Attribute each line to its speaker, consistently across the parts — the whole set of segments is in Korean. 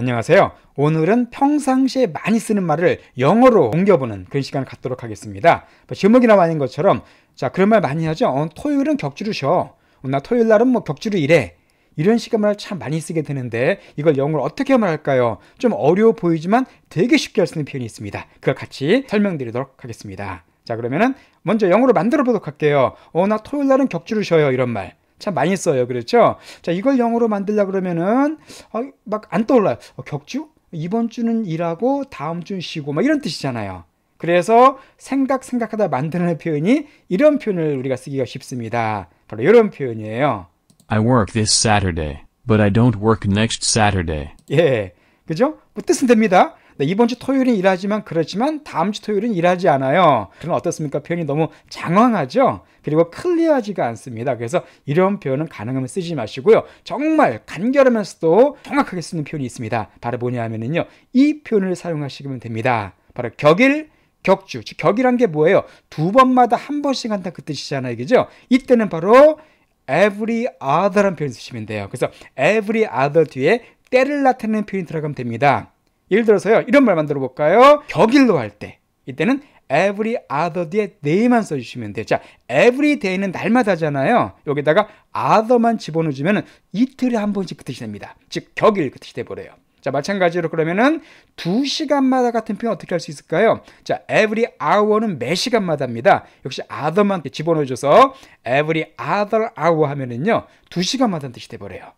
Speaker 1: 안녕하세요. 오늘은 평상시에 많이 쓰는 말을 영어로 옮겨보는 그런 시간을 갖도록 하겠습니다. 뭐 제목이나 많은 것처럼 자 그런 말 많이 하죠. 어, 토요일은 격주로 쉬어. 어, 나 토요일 날은 뭐 격주로 일해. 이런 식의 말을 참 많이 쓰게 되는데 이걸 영어로 어떻게 말할까요? 좀 어려워 보이지만 되게 쉽게 할 수 있는 표현이 있습니다. 그걸 같이 설명드리도록 하겠습니다. 자 그러면은 먼저 영어로 만들어 보도록 할게요. 어나 토요일 날은 격주로 쉬어요 이런 말. 참 많이 써요. 그렇죠? 자, 이걸 영어로 만들려 그러면은 어, 막안 떠올라요. 어, 격주? 이번 주는 일하고 다음 주는 쉬고 막 이런 뜻이잖아요. 그래서 생각 생각하다 만드는 표현이 이런 표현을 우리가 쓰기가 쉽습니다. 바로 이런 표현이에요.
Speaker 2: I work this Saturday, but I don't work next Saturday.
Speaker 1: 예. 그죠? 뭐 뜻은 됩니다. 네, 이번 주 토요일은 일하지만 그렇지만 다음 주 토요일은 일하지 않아요. 그럼 어떻습니까? 표현이 너무 장황하죠? 그리고 클리어하지가 않습니다. 그래서 이런 표현은 가능하면 쓰지 마시고요. 정말 간결하면서도 정확하게 쓰는 표현이 있습니다. 바로 뭐냐 하면은요. 이 표현을 사용하시면 됩니다. 바로 격일 격주. 즉 격이란 게 뭐예요? 두 번마다 한 번씩 한다 그 뜻이잖아요. 그죠? 이때는 바로 every other란 표현 쓰시면 돼요. 그래서 every other 뒤에 때를 나타내는 표현이 들어가면 됩니다. 예를 들어서요. 이런 말 만들어 볼까요? 격일로 할 때. 이때는 every other 뒤에 day만 써주시면 돼요. 자, every day는 날마다잖아요. 여기다가 other만 집어넣어주면 이틀에 한 번씩 그 뜻이 됩니다. 즉, 격일 그 뜻이 돼버려요. 자, 마찬가지로 그러면은 두 시간마다 같은 표현 어떻게 할 수 있을까요? 자, every hour는 매 시간마다입니다. 역시 other만 집어넣어줘서 every other hour 하면은요, 두 시간마다는 뜻이 돼버려요.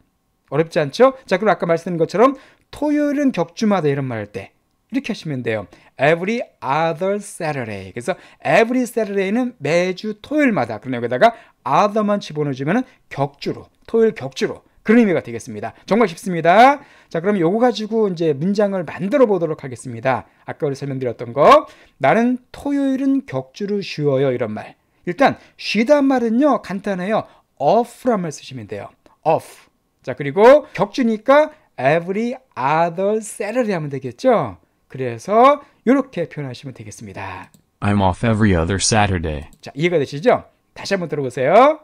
Speaker 1: 어렵지 않죠? 자, 그럼 아까 말씀드린 것처럼 토요일은 격주마다 이런 말 할 때 이렇게 하시면 돼요. Every other Saturday. 그래서 every Saturday는 매주 토요일마다. 그럼 여기다가 other만 집어넣어면 격주로, 토요일 격주로. 그런 의미가 되겠습니다. 정말 쉽습니다. 자, 그럼 요거 가지고 이제 문장을 만들어 보도록 하겠습니다. 아까 우리 설명드렸던 거. 나는 토요일은 격주로 쉬어요. 이런 말. 일단, 쉬단 말은요, 간단해요. off란 말 쓰시면 돼요. off. 자, 그리고 격주니까 every other Saturday 하면 되겠죠? 그래서 이렇게 표현하시면 되겠습니다.
Speaker 2: I'm off every other Saturday.
Speaker 1: 자, 이해가 되시죠? 다시 한번 들어보세요.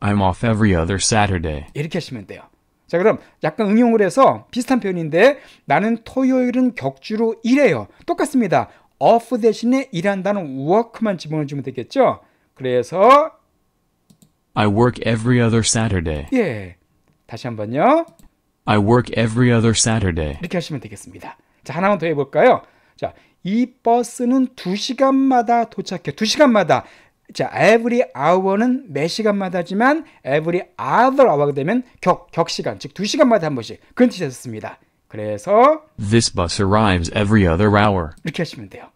Speaker 2: I'm off every other Saturday.
Speaker 1: 이렇게 하시면 돼요. 자, 그럼 약간 응용을 해서 비슷한 표현인데 나는 토요일은 격주로 일해요. 똑같습니다. off 대신에 일한다는 work만 집어넣어면 되겠죠? 그래서
Speaker 2: I work every other Saturday.
Speaker 1: 예. 다시 한번요.
Speaker 2: I work every other Saturday.
Speaker 1: 이렇게 하시면 되겠습니다. 자, 하나만 더 해볼까요? 자, 이 버스는 2시간마다 도착해. 2시간마다. 자, every hour는 매 시간마다지만 every other hour가 되면 격, 격시간, 즉 2시간마다 한 번씩. 그런 뜻이 됐습니다. 그래서
Speaker 2: This bus arrives every other hour.
Speaker 1: 이렇게 하시면 돼요.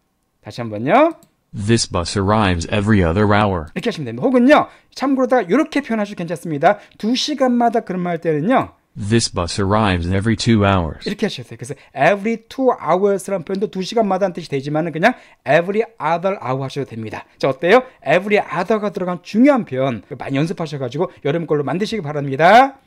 Speaker 1: 다시 한번요.
Speaker 2: This bus arrives every other hour.
Speaker 1: 이렇게 하시면 됩니다. 혹은요, 참고로 다 이렇게 표현하셔도 괜찮습니다. 2시간마다 그런 말 때는요,
Speaker 2: This bus arrives every two hours.
Speaker 1: 이렇게 하셔야 돼요. 그래서 every two hours라는 표현도 두시간마다한 뜻이 되지만 그냥 every other hour 하셔도 됩니다. 자 어때요? every other가 들어간 중요한 표현 많이 연습하셔가지고 여름 걸로 만드시기 바랍니다.